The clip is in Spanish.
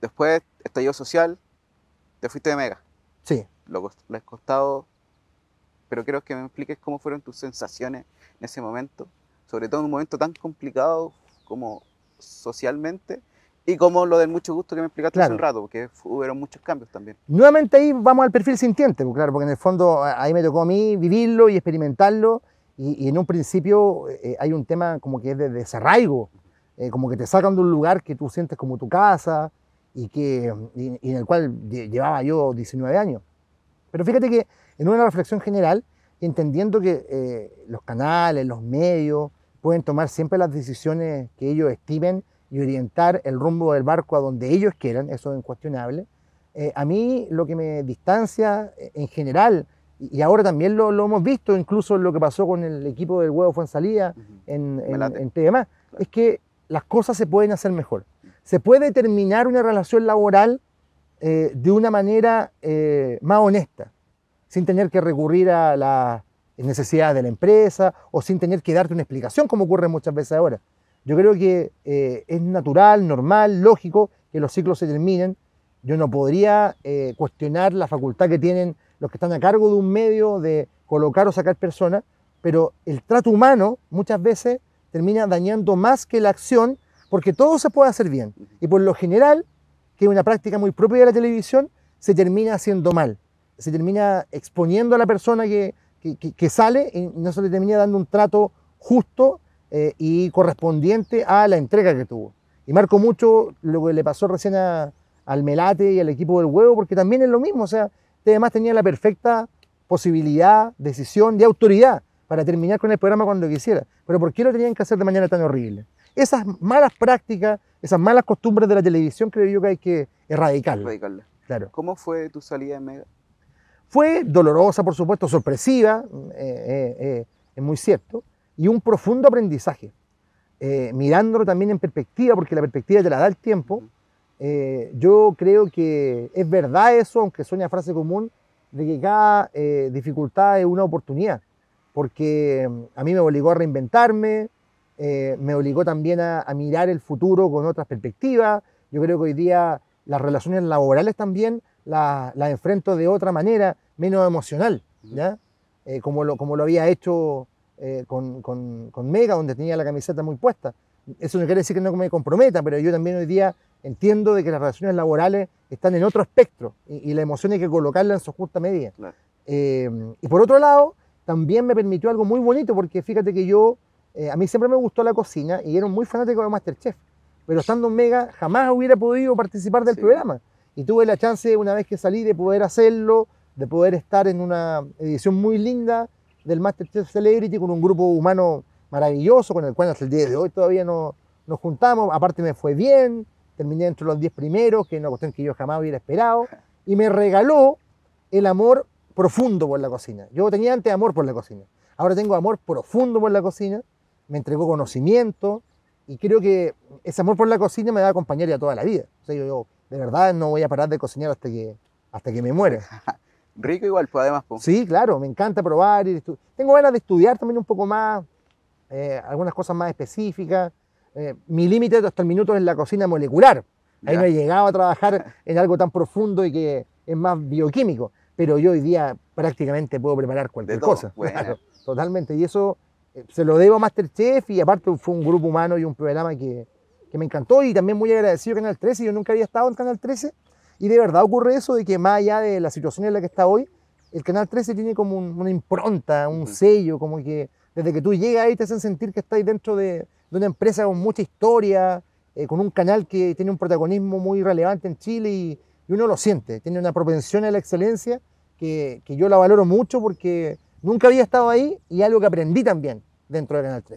Después, estallido social, te fuiste de Mega. Sí. Lo, lo has costado, pero quiero que me expliques cómo fueron tus sensaciones en ese momento, sobre todo en un momento tan complicado como socialmente y como lo del mucho gusto que me explicaste hace un rato, porque hubo muchos cambios también. Nuevamente ahí vamos al perfil sintiente, pues claro, porque en el fondo eh, ahí me tocó a mí vivirlo y experimentarlo. Y, en un principio eh, eh, hay un tema como que es de desarraigo, como que te sacan de un lugar que tú sientes como tu casa, y, que, en el cual llevaba yo 19 años. Pero fíjate que en una reflexión general, entendiendo que eh, los canales, los medios, pueden tomar siempre las decisiones que ellos estimen y orientar el rumbo del barco a donde ellos quieran, eso es incuestionable, eh, a mí lo que me distancia eh, en general, y ahora también lo, hemos visto, incluso lo que pasó con el equipo del huevo Fuensalida en, en, es que las cosas se pueden hacer mejor se puede terminar una relación laboral eh, de una manera eh, más honesta, sin tener que recurrir a la necesidad de la empresa o sin tener que darte una explicación, como ocurre muchas veces ahora. Yo creo que eh, es natural, normal, lógico que los ciclos se terminen. Yo no podría cuestionar la facultad que tienen los que están a cargo de un medio de colocar o sacar personas, pero el trato humano muchas veces termina dañando más que la acción porque todo se puede hacer bien. Y por lo general, que es una práctica muy propia de la televisión, se termina haciendo mal. Se termina exponiendo a la persona que, sale y no se le termina dando un trato justo eh, y correspondiente a la entrega que tuvo. Y marco mucho lo que le pasó recién al Melate y al equipo del huevo, porque también es lo mismo. O sea, además tenía la perfecta posibilidad, decisión de autoridad para terminar con el programa cuando quisiera. Pero ¿por qué lo tenían que hacer de manera tan horrible? Esas malas prácticas, esas malas costumbres de la televisión creo yo que hay que erradicarlas. Claro. ¿Cómo fue tu salida de Mega? Fue dolorosa, por supuesto, sorpresiva, eh, eh, eh, es muy cierto, y un profundo aprendizaje. mirándolo también en perspectiva, porque la perspectiva te la da el tiempo, yo creo que es verdad eso, aunque suene a frase común, de que cada dificultad es una oportunidad, porque mm, a mí me obligó a reinventarme, eh, me obligó también a, mirar el futuro con otras perspectivas. Yo creo que hoy día las relaciones laborales también las la enfrento de otra manera, menos emocional, ¿ya? Eh, como, lo, como lo había hecho eh, con, con, Mega, donde tenía la camiseta muy puesta. Eso no quiere decir que no me comprometa, pero yo también hoy día entiendo de que las relaciones laborales están en otro espectro y, la emoción hay que colocarla en su justa medida. y por otro lado, también me permitió algo muy bonito, porque fíjate que yo eh, a mí siempre me gustó la cocina y era muy fanático de Masterchef. Pero estando en Mega jamás hubiera podido participar del programa. Y tuve la chance, una vez que salí, de poder hacerlo, de poder estar en una edición muy linda del Masterchef Celebrity con un grupo humano maravilloso, con el cual hasta el día de hoy todavía no, nos juntamos. Aparte me fue bien, terminé entre los 10 primeros, que es una cuestión que yo jamás hubiera esperado. Y me regaló el amor profundo por la cocina. Yo tenía antes amor por la cocina. Ahora tengo amor profundo por la cocina me entregó conocimiento y creo que ese amor por la cocina me va a acompañar ya toda la vida. O sea, yo, de verdad no voy a parar de cocinar hasta que, hasta que me muera. Rico igual, pues además. Pues. Sí, claro, me encanta probar. Y Tengo ganas de estudiar también un poco más, eh, algunas cosas más específicas. Eh, mi límite hasta el minuto es la cocina molecular. Ahí no he llegado a trabajar en algo tan profundo y que es más bioquímico. Pero yo hoy día prácticamente puedo preparar cualquier cosa. totalmente. Y eso eh, se lo debo a Masterchef y aparte fue un grupo humano y un programa que, que me encantó y también muy agradecido Canal 13, yo nunca había estado en Canal 13 y de verdad ocurre eso de que más allá de la situación en la que está hoy, el Canal 13 tiene como una impronta, un sello, como que desde que tú llegas ahí te hacen sentir que estás dentro de, de una empresa con mucha historia, eh, con un canal que tiene un protagonismo muy relevante en Chile y, y uno lo siente, tiene una propensión a la excelencia que, que yo la valoro mucho porque Nunca había estado ahí y algo que aprendí también dentro de Canal 3.